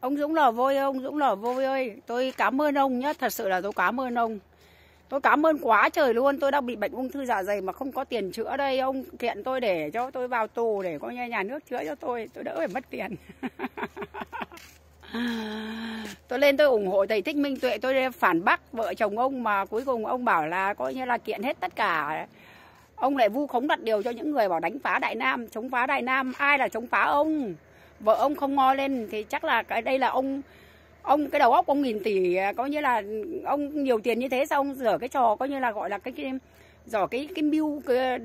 Ông Dũng Lò Vôi ơi, ông Dũng Lò Vôi ơi, tôi cảm ơn ông nhé thật sự là tôi cảm ơn ông. Tôi cảm ơn quá trời luôn, tôi đang bị bệnh ung thư dạ dày mà không có tiền chữa đây. Ông kiện tôi để cho tôi vào tù để coi như nhà nước chữa cho tôi, tôi đỡ phải mất tiền. tôi lên tôi ủng hộ thầy Thích Minh Tuệ, tôi phản bác vợ chồng ông mà cuối cùng ông bảo là coi như là kiện hết tất cả. Ông lại vu khống đặt điều cho những người bảo đánh phá Đại Nam, chống phá Đại Nam, ai là chống phá ông? vợ ông không ngoi lên thì chắc là cái đây là ông ông cái đầu óc ông nghìn tỷ à, có nghĩa là ông nhiều tiền như thế sao ông rửa cái trò coi như là gọi là cái, cái Giờ cái cái mưu cái,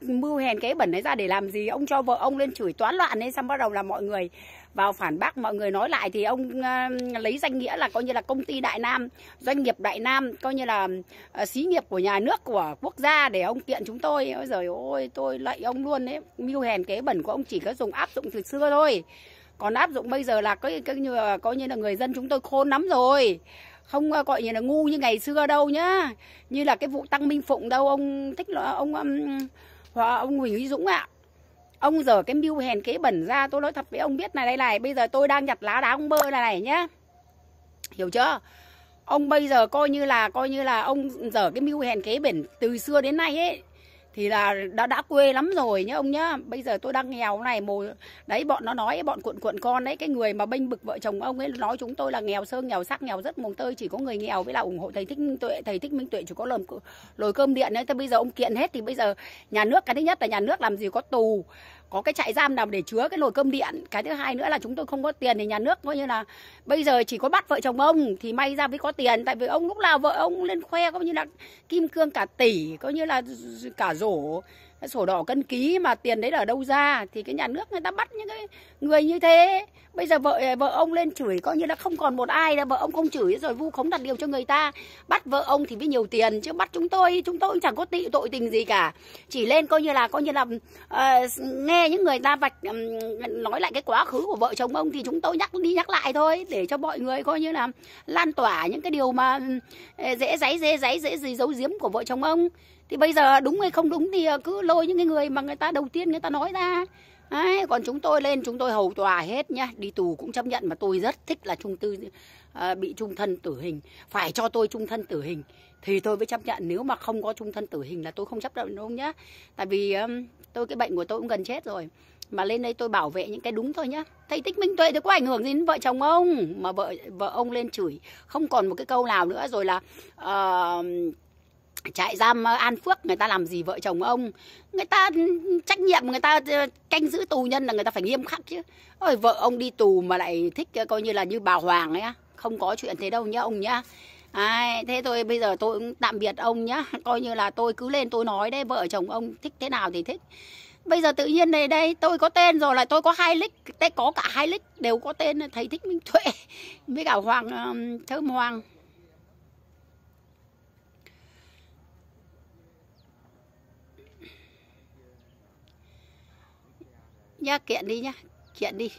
mưu hèn cái bẩn ấy ra để làm gì? Ông cho vợ ông lên chửi toán loạn ấy xong bắt đầu là mọi người vào phản bác mọi người nói lại thì ông uh, lấy danh nghĩa là coi như là công ty Đại Nam, doanh nghiệp Đại Nam coi như là uh, xí nghiệp của nhà nước của quốc gia để ông kiện chúng tôi. Ôi giời ôi, tôi lạy ông luôn đấy. Mưu hèn kế bẩn của ông chỉ có dùng áp dụng từ xưa thôi. Còn áp dụng bây giờ là coi như là coi như là người dân chúng tôi khôn lắm rồi không ờ, gọi như là ngu như ngày xưa đâu nhá như là cái vụ tăng minh phụng đâu ông thích là ông um, ông huỳnh huy dũng ạ à. ông giờ cái mưu hèn kế bẩn ra tôi nói thật với ông biết này đây này bây giờ tôi đang nhặt lá đá ông bơ này này nhá hiểu chưa ông bây giờ coi như là coi như là ông dở cái mưu hèn kế bẩn từ xưa đến nay ấy thì là đã đã quê lắm rồi nhá ông nhá bây giờ tôi đang nghèo này mồ đấy bọn nó nói bọn cuộn cuộn con đấy cái người mà bênh bực vợ chồng ông ấy nói chúng tôi là nghèo sơn nghèo sắc nghèo rất mùng tơi chỉ có người nghèo với là ủng hộ thầy thích minh tuệ thầy thích minh tuệ chỉ có lầm lồi cơm điện đấy thế bây giờ ông kiện hết thì bây giờ nhà nước cái thứ nhất là nhà nước làm gì có tù có cái trại giam nào để chứa cái nồi cơm điện cái thứ hai nữa là chúng tôi không có tiền thì nhà nước coi như là bây giờ chỉ có bắt vợ chồng ông thì may ra mới có tiền tại vì ông lúc nào vợ ông lên khoe coi như là kim cương cả tỷ coi như là cả rổ sổ đỏ cân ký mà tiền đấy là ở đâu ra thì cái nhà nước người ta bắt những cái người như thế bây giờ vợ ờ, vợ ông lên chửi coi như là không còn một ai là vợ ông không chửi rồi vu khống đặt điều cho người ta bắt vợ ông thì với nhiều tiền chứ bắt chúng tôi chúng tôi cũng chẳng có tị tội tình gì cả chỉ lên coi như là coi như là uh, nghe những người ta vạch um, nói lại cái quá khứ của vợ chồng ông thì chúng tôi nhắc đi nhắc lại thôi để cho mọi người coi như là lan tỏa những cái điều mà ờ, dễ giấy dễ giấy dễ gì giấu giếm của vợ chồng ông thì bây giờ đúng hay không đúng thì cứ lôi những cái người mà người ta đầu tiên người ta nói ra Đấy, còn chúng tôi lên chúng tôi hầu tòa hết nhá Đi tù cũng chấp nhận mà tôi rất thích là trung tư à, bị trung thân tử hình Phải cho tôi trung thân tử hình Thì tôi mới chấp nhận nếu mà không có trung thân tử hình là tôi không chấp nhận đâu nhá Tại vì um, tôi cái bệnh của tôi cũng gần chết rồi Mà lên đây tôi bảo vệ những cái đúng thôi nhá Thầy Tích Minh Tuệ thì có ảnh hưởng gì đến vợ chồng ông Mà vợ vợ ông lên chửi Không còn một cái câu nào nữa rồi là uh, trại giam An Phước người ta làm gì vợ chồng ông người ta trách nhiệm người ta ờ, canh giữ tù nhân là người ta phải nghiêm khắc chứ ôi vợ ông đi tù mà lại thích ờ, coi như là như bà Hoàng ấy không có chuyện thế đâu nhá ông nhá Ai, thế thôi bây giờ tôi cũng tạm biệt ông nhá coi như là tôi cứ lên tôi nói đấy vợ chồng ông thích thế nào thì thích bây giờ tự nhiên này đây tôi có tên rồi là tôi có hai lích có cả hai lích đều có tên thấy thích minh tuệ với cả hoàng thơm hoàng nhá kiện đi nhá kiện đi